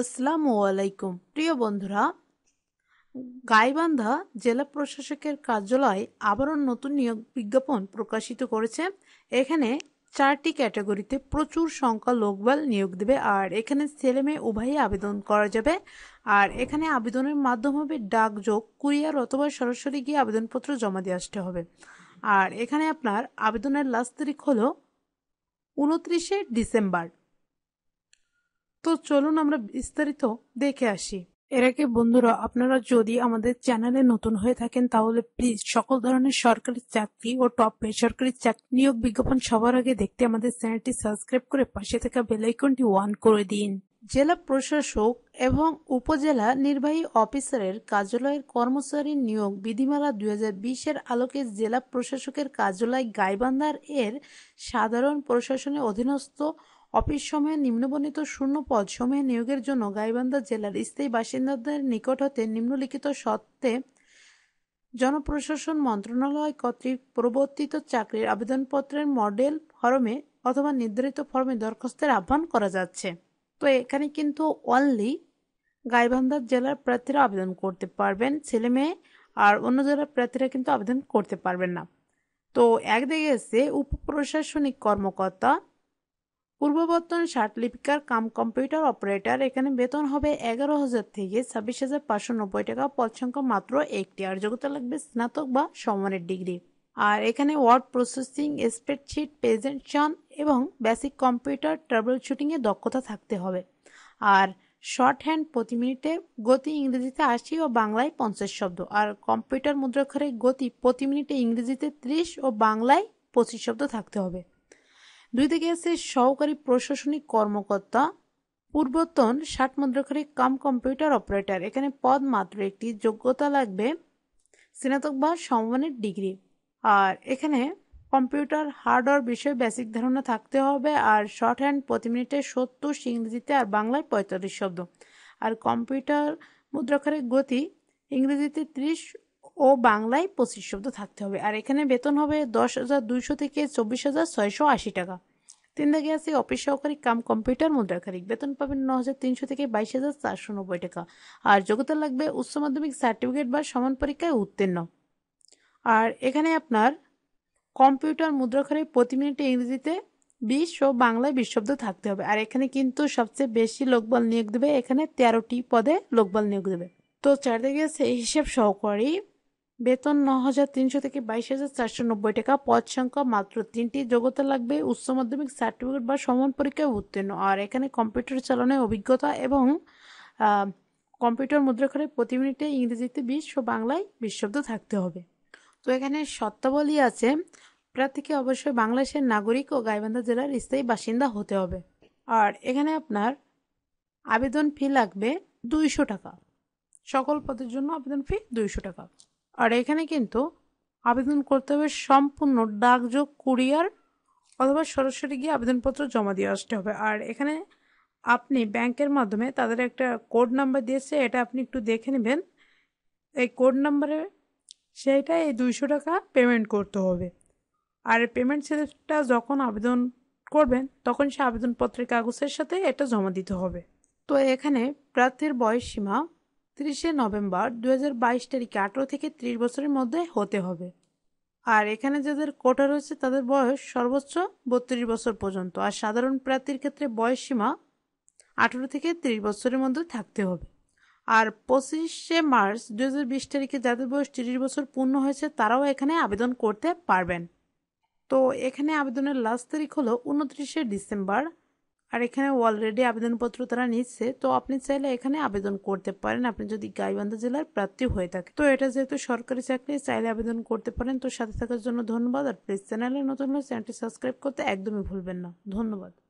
আসসালামু আলাইকুম প্রিয় বন্ধুরা গাইবান্ধা জেলা প্রশাসকের কার্যালয় আবারও নতুন নিয়োগ বিজ্ঞাপন প্রকাশিত করেছে এখানে চারটি ক্যাটাগরিতে প্রচুর সংখ্যা লোকবল নিয়োগ দেবে আর এখানে ছেলে মেয়ে উভয়ই আবেদন করা যাবে আর এখানে আবেদনের মাধ্যম হবে ডাকযোগ কুরিয়ার অথবা সরাসরি গিয়ে আবেদনপত্র জমা দিয়ে আসতে হবে আর এখানে আপনার আবেদনের লাস্ট তারিখ হলো উনত্রিশে ডিসেম্বর তো চলুন আমরা বিস্তারিত দেখে আসি এর আগে বন্ধুরা আপনারা যদি আমাদের চ্যানেলে নতুন হয়ে থাকেন তাহলে প্লিজ সকল ধরনের সরকারি চাকরি ও টপ বেসরকারি চাকরি নিয়োগ বিজ্ঞাপন সবার আগে দেখতে আমাদের চ্যানেলটি সাবস্ক্রাইব করে পাশে থাকা বেলাইকনটি ওয়ান করে দিন জেলা প্রশাসক এবং উপজেলা নির্বাহী অফিসারের কার্যালয়ের কর্মচারী নিয়োগ বিধিমালা দুই এর আলোকে জেলা প্রশাসকের কার্যালয় গাইবান্ধার এর সাধারণ প্রশাসনের অধীনস্থ অফিস সময়ে নিম্নবর্ণিত শূন্য পদ সময়ে নিয়োগের জন্য গাইবান্ধা জেলার স্থায়ী বাসিন্দাদের নিকট হতে নিম্নলিখিত সত্ত্বে জনপ্রশাসন মন্ত্রণালয় কর্তৃক প্রবর্তিত চাকরির আবেদনপত্রের মডেল ফর্মে অথবা নির্ধারিত ফর্মে দরখাস্তের আহ্বান করা যাচ্ছে তো এখানে কিন্তু অনলি গাইবান্ধার জেলার প্রার্থীরা আবেদন করতে পারবেন ছেলে মেয়ে আর অন্য জেলার প্রার্থীরা কিন্তু আবেদন করতে পারবেন না তো একদিকে এসে উপপ্রশাসনিক কর্মকর্তা পূর্ববর্তন লিপিকার কাম কম্পিউটার অপারেটর এখানে বেতন হবে এগারো হাজার থেকে ছাব্বিশ হাজার পাঁচশো নব্বই টাকা পদ সংখ্যা মাত্র একটি আর যোগ্যতা লাগবে স্নাতক বা সমানের ডিগ্রি আর এখানে ওয়ার্ড প্রসেসিং স্প্রেডশিট প্রেজেন্টেশন এবং বেসিক কম্পিউটার ট্রাবল শুটিংয়ে দক্ষতা থাকতে হবে আর শর্ট হ্যান্ড প্রতি মিনিটে গতি ইংরেজিতে আশি ও বাংলায় পঞ্চাশ শব্দ আর কম্পিউটার মুদ্রাক্ষরের গতি প্রতি মিনিটে ইংরেজিতে ত্রিশ ও বাংলায় পঁচিশ শব্দ থাকতে হবে দুই থেকে আছে সহকারী প্রশাসনিক কর্মকর্তা পূর্বতন ষাট মুদ্রাকারী কাম কম্পিউটার অপারেটর এখানে পদ মাত্র একটি যোগ্যতা লাগবে স্নাতক বা সমমানের ডিগ্রি আর এখানে কম্পিউটার হার্ডওয়্যার বিষয়ে বেসিক ধারণা থাকতে হবে আর শর্ট হ্যান্ড প্রতি মিনিটে সত্তর ইংরেজিতে আর বাংলায় পঁয়তাল্লিশ শব্দ আর কম্পিউটার মুদ্রাক্ষরের গতি ইংরেজিতে ত্রিশ ও বাংলায় পঁচিশ শব্দ থাকতে হবে আর এখানে বেতন হবে দশ হাজার দুইশো থেকে চব্বিশ হাজার ছয়শো আশি টাকা তিন দাগে আছে অফিস সহকারী কাম কম্পিউটার মুদ্রাকারী বেতন পাবেন ন হাজার তিনশো থেকে বাইশ হাজার চারশো নব্বই টাকা আর যোগ্যতা লাগবে উচ্চ মাধ্যমিক সার্টিফিকেট বা সমান পরীক্ষায় উত্তীর্ণ আর এখানে আপনার কম্পিউটার মুদ্রাকারী প্রতি মিনিটে ইংরেজিতে বিশ ও বাংলায় বিশ শব্দ থাকতে হবে আর এখানে কিন্তু সবচেয়ে বেশি লোকবল নিয়োগ দেবে এখানে তেরোটি পদে লোকবল নিয়োগ দেবে তো চারদিকে সেই হিসেব সহকারী বেতন ন হাজার তিনশো থেকে বাইশ হাজার চারশো নব্বই টাকা পদ সংখ্যা মাত্র তিনটি যোগ্যতা লাগবে উচ্চ মাধ্যমিক সার্টিফিকেট বা সমান পরীক্ষায় উত্তীর্ণ আর এখানে কম্পিউটার চালানোর অভিজ্ঞতা এবং কম্পিউটার মুদ্রা করে প্রতি মিনিটে ইংরেজিতে বিশ ও বাংলায় বিশ শব্দ থাকতে হবে তো এখানে শর্তাবলী আছে প্রার্থীকে অবশ্যই বাংলাদেশের নাগরিক ও গাইবান্ধা জেলার স্থায়ী বাসিন্দা হতে হবে আর এখানে আপনার আবেদন ফি লাগবে দুইশো টাকা সকল পদের জন্য আবেদন ফি দুইশো টাকা আর এখানে কিন্তু আবেদন করতে হবে সম্পূর্ণ ডাকযোগ কুরিয়ার অথবা সরাসরি গিয়ে আবেদনপত্র জমা দিয়ে আসতে হবে আর এখানে আপনি ব্যাংকের মাধ্যমে তাদের একটা কোড নাম্বার দিয়েছে এটা আপনি একটু দেখে নেবেন এই কোড নাম্বারে সেইটা এই দুইশো টাকা পেমেন্ট করতে হবে আর পেমেন্ট স্লিপটা যখন আবেদন করবেন তখন সে আবেদনপত্রের কাগজের সাথে এটা জমা দিতে হবে তো এখানে প্রার্থীর বয়স সীমা তিরিশে নভেম্বর দু বাইশ তারিখে আঠেরো থেকে ত্রিশ বছরের মধ্যে হতে হবে আর এখানে যাদের কোটা রয়েছে তাদের বয়স সর্বোচ্চ বত্রিশ বছর পর্যন্ত আর সাধারণ প্রার্থীর ক্ষেত্রে বয়স সীমা আঠেরো থেকে ত্রিশ বছরের মধ্যে থাকতে হবে আর পঁচিশে মার্চ দু বিশ তারিখে যাদের বয়স তিরিশ বছর পূর্ণ হয়েছে তারাও এখানে আবেদন করতে পারবেন তো এখানে আবেদনের লাস্ট তারিখ হলো উনত্রিশে ডিসেম্বর আর এখানে অলরেডি আবেদনপত্র তারা নিচ্ছে তো আপনি চাইলে এখানে আবেদন করতে পারেন আপনি যদি গাইবান্ধা জেলার প্রার্থী হয়ে থাকে তো এটা যেহেতু সরকারি চাকরি চাইলে আবেদন করতে পারেন তো সাথে থাকার জন্য ধন্যবাদ আর প্লিজ চ্যানেলে নতুন হলে চ্যানেলটি সাবস্ক্রাইব করতে একদমই ভুলবেন না ধন্যবাদ